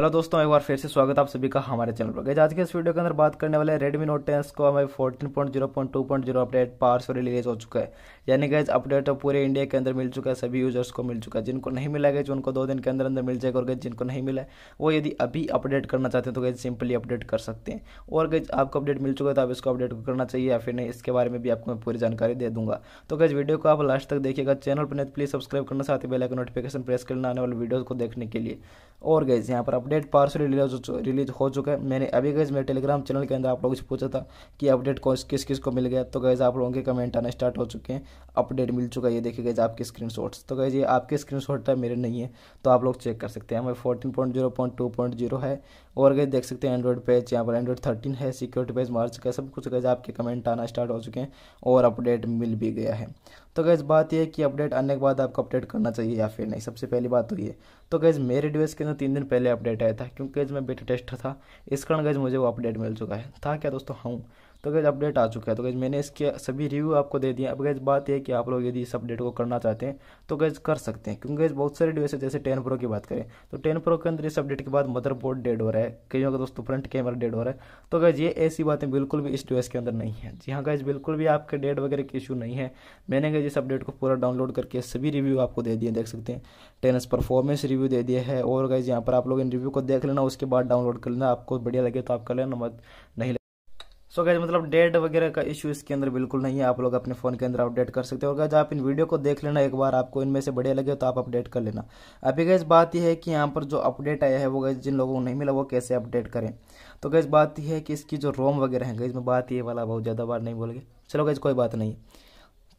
hello दोस्तों एक बार फिर से स्वागत आप सभी का हमारे चैनल पर आज के इस वीडियो के अंदर बात करने वाले रेडमी नोट टेन को हमें fourteen point zero point two point zero update पार से रिलीज हो चुका है यानी गैज अपडेट तो पूरे इंडिया के अंदर मिल चुका है सभी यूजर्स को मिल चुका है जिनको नहीं मिला गया उनको दो दिन के अंदर अंदर मिल जाएगा और गैज जिनको नहीं मिला है वो यदि अभी अपडेट करना चाहते हैं तो गैज सिंपली अपडेट कर सकते हैं और गैज आपको अपडेट मिल चुका है तो आप इसको अपडेट करना चाहिए या फिर नहीं इसके बारे में भी आपको मैं पूरी जानकारी दे दूंगा तो गैज वीडियो को आप लास्ट तक देखिएगा चैनल पर नहीं प्लीज सब्सक्राइब करना साथ ही बेलाइक नोटिफिकेशन प्रेस करना आने वाले वीडियो को देखने के लिए और गैज यहाँ पर अपडेट पार्सल रिलीज रिलीज हो चुका है मैंने अभी गैस मेरे टेलीग्राम चैनल के अंदर आप लोगों से पूछा था कि अपडेट कौन किस किस को मिल गया तो गैज़ आप लोगों के कमेंट आना स्टार्ट हो चुके हैं अपडेट मिल चुका है ये देखिए गैज़ आपके स्क्रीन तो गैज़ ये आपके स्क्रीन शॉट मेरे नहीं है तो आप लोग चेक कर सकते हैं हमारे fourteen point zero point two point zero है और गैस देख सकते हैं एंड्रॉइड पेज यहाँ पर एंड्रॉइड थर्टीन है सिक्योरिटी पेज मार चुका है सब कुछ गैज़ आपके कमेंट आना स्टार्ट हो चुके हैं और अपडेट मिल भी गया है तो गैज़ बात यह है कि अपडेट आने के बाद आपको अपडेट करना चाहिए या फिर नहीं सबसे पहली बात तो ये तो गैज़ मेरे डिवाइस के अंदर तीन दिन पहले अपडेट आया था क्योंकि मैं बेटा टेस्ट था इस कारण गैज़ मुझे वो अपडेट मिल चुका है था क्या दोस्तों हूँ तो गैज अपडेट आ चुका है तो गैज मैंने इसके सभी रिव्यू आपको दे दिए अब गैज बात यह कि आप लोग यदि इस अपडेट को करना चाहते हैं तो गैज कर सकते हैं क्योंकि गैज बहुत सारे डिवाइस जैसे टेन प्रो की बात करें तो टेन प्रो के अंदर इस अपडेट के बाद मदरबोर्ड डेड हो रहा है कईयों का दोस्तों फ्रंट कैमरा डेड हो रहा है तो गैज ये ऐसी बातें बिल्कुल भी इस डिवाइस के अंदर नहीं है जी हाँ गैज बिल्कुल भी आपके डेड वगैरह के इशू नहीं है मैंने गैज इस अपडेट को पूरा डाउनलोड करके सभी रिव्यू आपको दे दिए देख सकते हैं टेनिस परफॉर्मेंस रिव्यू दे दिया है और गैज यहाँ पर आप लोग इन रिव्यू को देख लेना उसके बाद डाउनलोड कर लेना आपको बढ़िया लगे तो आप कर लेना मत नहीं सो गैज मतलब डेट वगैरह का इश्यू इसके अंदर बिल्कुल नहीं है आप लोग अपने फ़ोन के अंदर अपडेट कर सकते हो और गैज आप इन वीडियो को देख लेना एक बार आपको इनमें से बढ़िया लगे तो आप अपडेट कर लेना अभी गैस बात यह है कि यहाँ पर जो अपडेट आया है वो गैस जिन लोगों को नहीं मिला वो कैसे अपडेट करें तो गैस बात यह है कि इसकी जो रोम वगैरह है गैज में बात ये वाला बहुत ज़्यादा बार नहीं बोलेंगे चलो गैज कोई बात नहीं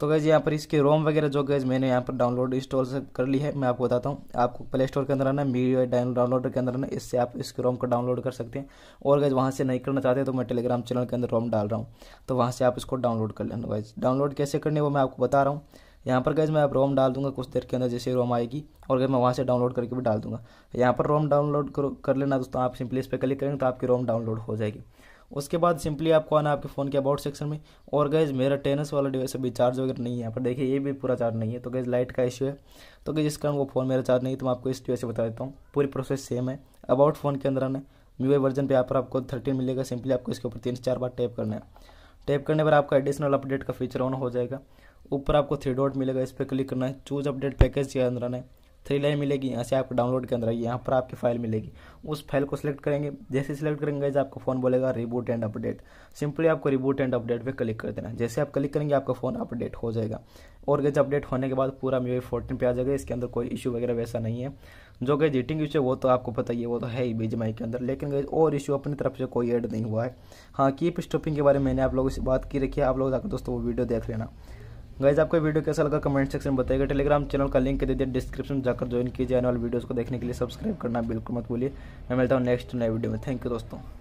तो गैज़ यहाँ पर इसके रोम वगैरह जो गैज़ मैंने यहाँ पर डाउनलोड इंस्टॉल से कर ली है मैं आपको बताता हूँ आपको प्ले स्टोर के अंदर आना मीडिया डाउनलोड के अंदर आना इससे आप इसके रोम को डाउनलोड कर सकते हैं और गैज़ वहाँ से नहीं करना चाहते तो मैं टेलीग्राम चैनल के अंदर रोम डाल रहा हूँ तो वहाँ से आप इसको डाउनलोड कर लेना गैज़ डाउनलोड कैसे करनी वो मैं आपको बता रहा हूँ यहाँ पर गैज़ मैं आप रोम डाल दूंगा कुछ देर के अंदर जैसे रोम आएगी और गैज मैं वहाँ से डाउनलोड करके भी डाल दूंगा यहाँ पर रोम डाउनलोड कर लेना दोस्तों आप सिंपली इस पर क्लिक करेंगे तो आपकी रोम डाउनलोड हो जाएगी उसके बाद सिंपली आपको आना आपके फ़ोन के अबाउट सेक्शन में और गैज मेरा टेनस वाला डिवाइस अभी चार्ज वगैरह नहीं है यहाँ पर देखिए ये भी पूरा चार्ज नहीं है तो गैज लाइट का इशू है तो गैज इस कारण वो फ़ोन मेरा चार्ज नहीं तो मैं आपको इस डिवाइस से बता देता हूँ पूरी प्रोसेस सेम है अबाउट फ़ोन के अंदर आना न्यू वर्जन पर यहाँ पर आपको थर्टीन मिलेगा सिंपली आपको इसके ऊपर तीन चार बार टैप करना है टैप करने पर आपका एडिशनल अपडेट का फीचर ऑन हो जाएगा ऊपर आपको थ्री डॉट मिलेगा इस पर क्लिक करना है चूज अपडेट पैकेज के अंदर आना है थ्री लाइन मिलेगी यहाँ से आपको डाउनलोड के अंदर आएगी यहाँ पर आपकी फाइल मिलेगी उस फाइल को सिलेक्ट करेंगे जैसे सिलेक्ट करेंगे जैसे आपका फ़ोन बोलेगा रिबूट एंड अपडेट सिंपली आपको रिबूट एंड अपडेट पे क्लिक कर देना जैसे आप क्लिक करेंगे आपका फ़ोन अपडेट हो जाएगा और गज अपडेट होने के बाद पूरा मी फोर्टीन पे आ जाएगा इसके अंदर कोई इशू वगैरह वैसा नहीं है जो गए जीटिंग इशू है वो तो आपको पता ही है वो तो है ही बीजमाई के अंदर लेकिन गए और इशू अपनी तरफ से कोई ऐड नहीं हुआ है हाँ कीप स्टॉपिंग के बारे में मैंने आप लोगों से बात की रखी है आप लोग जाकर दोस्तों वो वीडियो देख लेना गाइज आपको वीडियो कैसा लगा कमेंट सेक्शन में टेलीग्राम चैनल का लिंक दे दिया डिस्क्रिप्शन में जाकर ज्वाइन कीजिए आने वाले वीडियोस को देखने के लिए सब्सक्राइब करना बिल्कुल मत भूलिए मैं मिलता हूँ नेक्स्ट नए वीडियो में थैंक यू दोस्तों